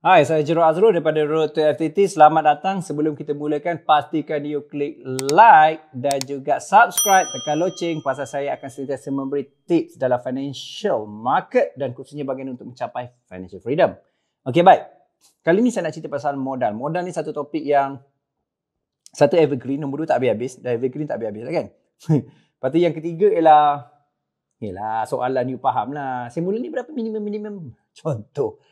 Hai, saya Jero Azrul daripada Road to FTT. Selamat datang. Sebelum kita mulakan, pastikan you klik like dan juga subscribe. Tekan loceng pasal saya akan sentiasa memberi tips dalam financial market dan khususnya bagaimana untuk mencapai financial freedom. Okey, baik. Kali ini saya nak cerita pasal modal. Modal ni satu topik yang satu evergreen, nombor dua tak habis-habis. Dan evergreen tak habis-habis lah kan? Lepas yang ketiga ialah Yelah, soalan you faham lah. Simulan ni berapa minimum-minimum? Contoh.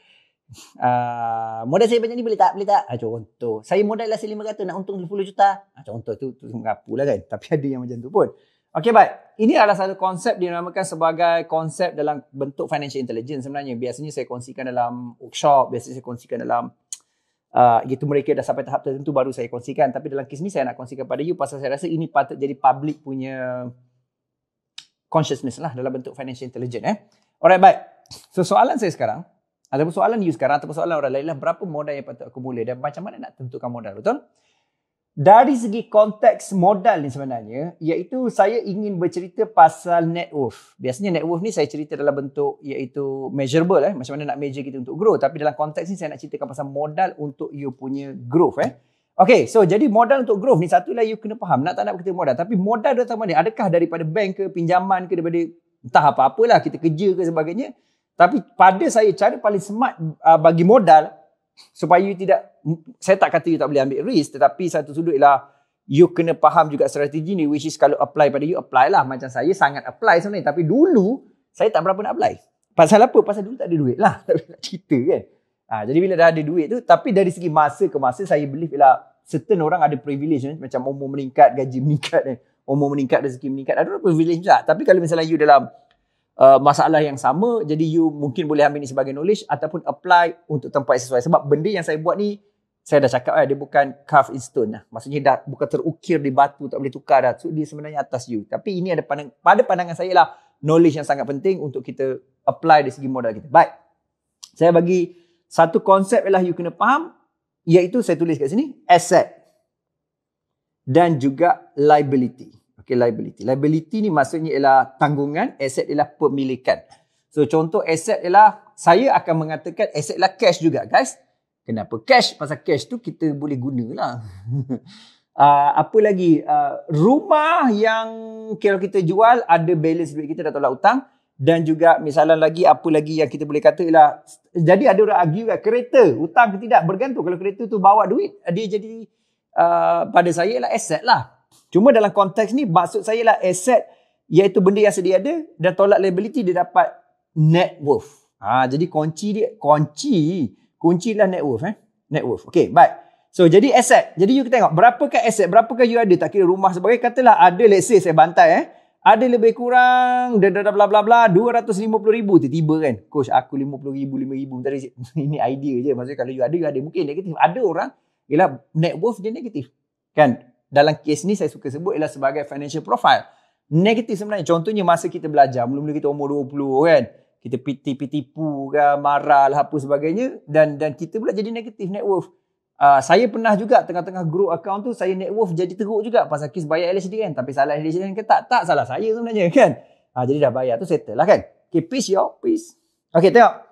Uh, modal saya banyak ni boleh tak? Boleh tak? Ha, contoh. Saya modal lah RM500 nak untung RM10 juta. Ha, contoh tu, tu, tu mengapu lah kan. Tapi ada yang macam tu pun. Okay baik. Ini adalah satu konsep dinamakan sebagai konsep dalam bentuk financial intelligence sebenarnya. Biasanya saya kongsikan dalam workshop. Biasanya saya kongsikan dalam uh, itu mereka dah sampai tahap tertentu baru saya kongsikan. Tapi dalam kes ni saya nak kongsikan pada you pasal saya rasa ini patut jadi public punya consciousness lah dalam bentuk financial intelligence eh. Alright baik. So soalan saya sekarang, Ataupun persoalan you sekarang ataupun persoalan orang lain lah, berapa modal yang patut aku mula dan macam mana nak tentukan modal betul? Dari segi konteks modal ni sebenarnya iaitu saya ingin bercerita pasal net worth. Biasanya net worth ni saya cerita dalam bentuk iaitu measurable eh macam mana nak measure kita untuk grow tapi dalam konteks ni saya nak ceritakan pasal modal untuk you punya growth eh. Okay, so jadi modal untuk growth ni satu lah you kena faham. Nak tak nak kita modal. Tapi modal datang mana? Adakah daripada bank ke pinjaman ke daripada entah apa-apalah kita kerja ke sebagainya. Tapi pada saya cara paling smart uh, bagi modal supaya you tidak saya tak kata you tak boleh ambil risk tetapi satu sudut ialah you kena faham juga strategi ni which is kalau apply pada you apply lah macam saya sangat apply sebenarnya tapi dulu saya tak berapa nak apply. Pasal apa? Pasal dulu tak ada duit lah. Tak nak cerita kan. Ha, jadi bila dah ada duit tu tapi dari segi masa ke masa saya believe ialah certain orang ada privilege kan? macam umur meningkat, gaji meningkat kan. Umur meningkat, rezeki meningkat. Ada orang privilege tak? Tapi kalau misalnya you dalam uh, masalah yang sama jadi you mungkin boleh ambil ni sebagai knowledge ataupun apply untuk tempat yang sesuai sebab benda yang saya buat ni saya dah cakap eh, dia bukan carved in stone lah. Maksudnya dah bukan terukir di batu tak boleh tukar dah. So, dia sebenarnya atas you. Tapi ini ada pandang, pada pandangan saya lah knowledge yang sangat penting untuk kita apply dari segi modal kita. Baik. Saya bagi satu konsep ialah you kena faham iaitu saya tulis kat sini asset dan juga liability okay, liability. Liability ni maksudnya ialah tanggungan, aset ialah pemilikan. So contoh aset ialah saya akan mengatakan aset ialah cash juga guys. Kenapa cash? Pasal cash tu kita boleh gunalah. Uh, apa lagi uh, rumah yang kalau kita jual ada balance duit kita dah tolak hutang dan juga misalnya lagi apa lagi yang kita boleh kata ialah jadi ada orang argue kat kereta hutang ke tidak bergantung kalau kereta tu bawa duit dia jadi uh, pada saya ialah aset lah Cuma dalam konteks ni maksud saya lah aset iaitu benda yang sedia ada dan tolak liability dia dapat net worth. Ha, jadi kunci dia, kunci, kunci lah net worth eh. Net worth. Okay, baik. So, jadi aset. Jadi, you tengok berapakah aset, berapakah you ada. Tak kira rumah sebagai Katalah ada, let's say saya bantai eh. Ada lebih kurang, dah dah bla bla bla, RM250,000 tiba-tiba kan. Coach, aku rm ribu rm ribu Tadi, ini idea je. Maksudnya, kalau you ada, you ada. Mungkin negatif. Ada orang, ialah net worth dia negatif. Kan? dalam kes ni saya suka sebut ialah sebagai financial profile. Negatif sebenarnya. Contohnya masa kita belajar, mula-mula kita umur 20 kan. Kita tipu-tipu kan, marah lah apa sebagainya. Dan dan kita pula jadi negatif net worth. Uh, saya pernah juga tengah-tengah grow account tu, saya net worth jadi teruk juga pasal kes bayar LHD kan. Tapi salah LHD kan ke tak? Tak salah saya sebenarnya kan. Uh, jadi dah bayar tu settle lah kan. Okay, peace y'all. Peace. Okay, tengok.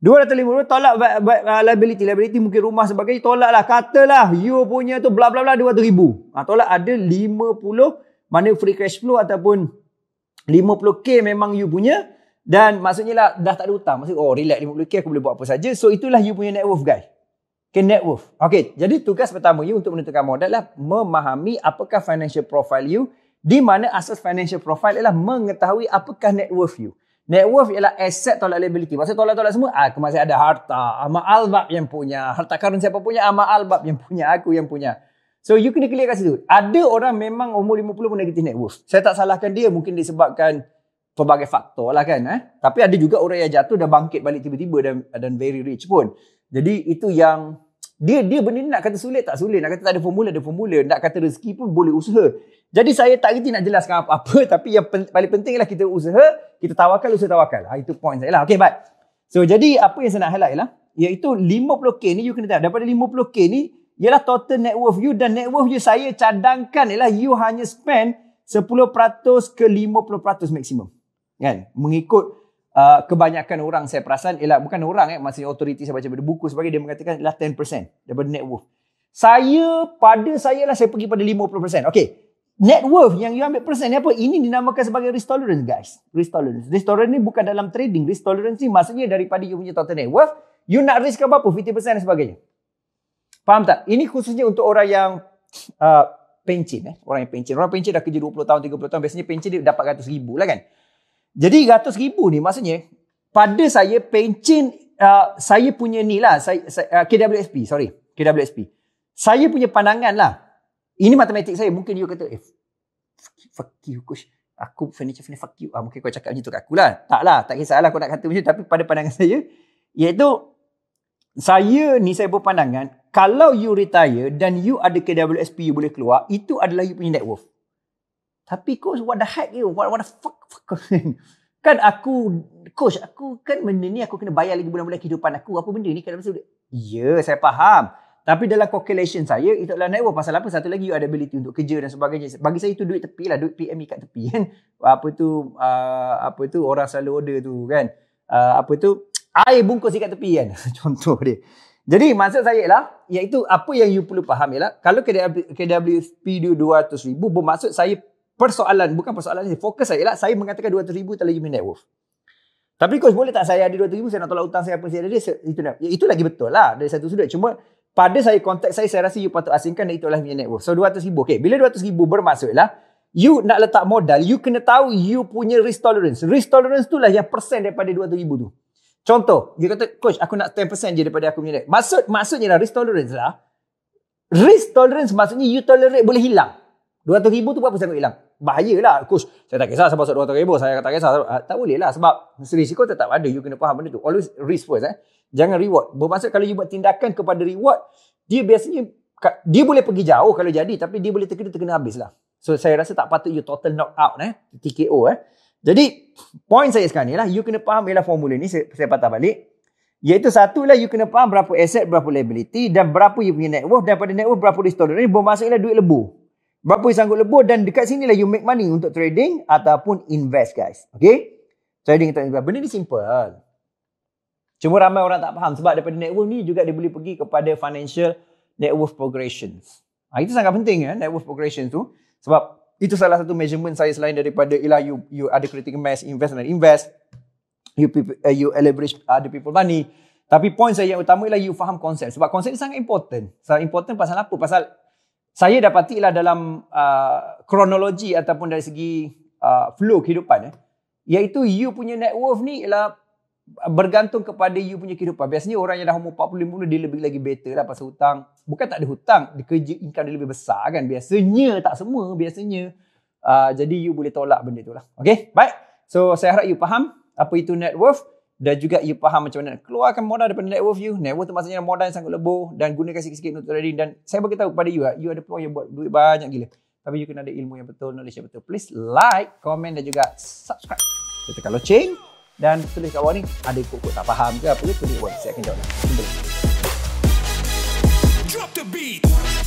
Dua 250 tolak but, but, uh, liability liability mungkin rumah sebagainya tolaklah katalah you punya tu bla bla bla 200,000 ah ha, tolak ada 50 mana free cash flow ataupun lima puluh k memang you punya dan maksudnya lah dah tak ada hutang maksudnya oh relax lima puluh k aku boleh buat apa saja so itulah you punya net worth guys Okay, net worth. Okay, jadi tugas pertama you untuk menentukan modal lah memahami apakah financial profile you di mana asas financial profile ialah mengetahui apakah net worth you. Net worth ialah asset tolak liability. Maksud tolak-tolak semua, aku masih ada harta. Amal albab yang punya. Harta karun siapa punya, amal albab yang punya. Aku yang punya. So you kena clear kat situ. Ada orang memang umur 50 pun negatif net worth. Saya tak salahkan dia mungkin disebabkan pelbagai faktor lah kan. Eh? Tapi ada juga orang yang jatuh dah bangkit balik tiba-tiba dan, dan very rich pun. Jadi itu yang dia dia benda nak kata sulit tak sulit nak kata tak ada formula ada formula nak kata rezeki pun boleh usaha jadi saya tak reti nak jelaskan apa-apa tapi yang pen, paling penting ialah kita usaha kita tawakal usaha tawakal ha, itu point saya lah okay but so jadi apa yang saya nak highlight lah iaitu 50k ni you kena tahu daripada 50k ni ialah total net worth you dan net worth you saya cadangkan ialah you hanya spend 10% ke 50% maksimum kan mengikut uh, kebanyakan orang saya perasan ialah bukan orang eh masih authority saya baca pada buku sebagai dia mengatakan ialah 10% daripada net worth. Saya pada saya lah saya pergi pada 50%. Okay. Net worth yang you ambil persen ni apa? Ini dinamakan sebagai risk tolerance guys. Risk tolerance. Risk tolerance ni bukan dalam trading. Risk tolerance ni maksudnya daripada you punya total net worth. You nak risk apa-apa? 50% dan sebagainya. Faham tak? Ini khususnya untuk orang yang uh, pencin. Eh? Orang yang pencin. Orang pencin dah kerja 20 tahun, 30 tahun. Biasanya pencin dia dapat 100 ribu lah kan? Jadi rm ribu ni maksudnya pada saya pencin uh, saya punya ni lah saya, uh, KWSP sorry KWSP saya punya pandangan lah ini matematik saya mungkin you kata eh fuck you coach aku furniture furniture fuck you ah, mungkin kau cakap macam tu kat aku lah tak lah tak kisahlah aku nak kata macam tu tapi pada pandangan saya iaitu saya ni saya berpandangan kalau you retire dan you ada KWSP you boleh keluar itu adalah you punya net worth tapi coach what the heck you? What, what the fuck? fuck kan aku coach aku kan benda ni aku kena bayar lagi bulan-bulan kehidupan aku. Apa benda ni? Kenapa sudah? Ya, saya faham. Tapi dalam calculation saya itu adalah network pasal apa? Satu lagi you ada ability untuk kerja dan sebagainya. Bagi saya itu duit tepi lah, duit PM ikat e tepi kan. Apa tu uh, apa tu orang selalu order tu kan. Uh, apa tu air bungkus ikat tepi kan. Contoh dia. Jadi maksud saya ialah iaitu apa yang you perlu faham ialah kalau KW, KWP dia 200,000 bermaksud saya persoalan, bukan persoalan ni. Fokus saya ialah saya mengatakan 200 ribu tak lagi net worth. Tapi coach boleh tak saya ada 200 ribu, saya nak tolak hutang saya apa saya ada dia. Itu, ya, itu lagi betul lah dari satu sudut. Cuma pada saya konteks saya, saya rasa you patut asingkan dan itulah punya net worth. So 200 ribu. Okay, bila 200 ribu bermaksudlah you nak letak modal, you kena tahu you punya risk tolerance. Risk tolerance tu lah yang persen daripada 200 ribu tu. Contoh, dia kata, coach aku nak 10% je daripada aku punya net. Maksud, maksudnya lah risk tolerance lah. Risk tolerance maksudnya you tolerate boleh hilang. 200 ribu tu berapa sanggup hilang? bahaya lah. coach. Saya tak kisah sebab sebab 200 ribu. Saya tak kisah. Uh, tak boleh lah sebab risiko tetap ada. You kena faham benda tu. Always risk first eh. Jangan reward. Bermaksud kalau you buat tindakan kepada reward, dia biasanya, dia boleh pergi jauh kalau jadi tapi dia boleh terkena terkena habis lah. So saya rasa tak patut you total knock out eh. TKO eh. Jadi, point saya sekarang ni lah. You kena faham ialah formula ni. Saya, saya patah balik. Iaitu satu lah you kena faham berapa aset, berapa liability dan berapa you punya net worth. Daripada net worth berapa risk tolerance. Ini bermaksud ialah duit lebur. Berapa yang sanggup lebur dan dekat sini lah you make money untuk trading ataupun invest guys. Okay? Trading atau invest. Benda ni simple. Cuma ramai orang tak faham sebab daripada network ni juga dia boleh pergi kepada financial network progressions. Ha, itu sangat penting ya, eh, network progressions tu. Sebab itu salah satu measurement saya selain daripada ialah you, you ada critical mass, invest dan invest. You, uh, you leverage other people money. Tapi point saya yang utama ialah you faham konsep. Sebab konsep ni sangat important. Sangat important pasal apa? Pasal saya dapati dapatilah dalam uh, kronologi ataupun dari segi uh, flow kehidupan eh iaitu you punya net worth ni ialah bergantung kepada you punya kehidupan. Biasanya orang yang dah umur 40 50 dia lebih lagi better lah pasal hutang. Bukan tak ada hutang, dia kerja income dia lebih besar kan. Biasanya tak semua, biasanya uh, jadi you boleh tolak benda tu lah. Okay, baik. So saya harap you faham apa itu net worth dan juga you faham macam mana keluarkan modal daripada network you network tu maksudnya modal yang sangat lebur dan gunakan sikit-sikit untuk trading dan saya bagi tahu kepada you ah, you ada peluang yang buat duit banyak gila tapi you kena ada ilmu yang betul knowledge yang betul please like comment dan juga subscribe kita kalau chain dan tulis kat bawah ni ada ikut-ikut tak faham ke apa ke tulis pun saya akan jawab dah. Drop the beat.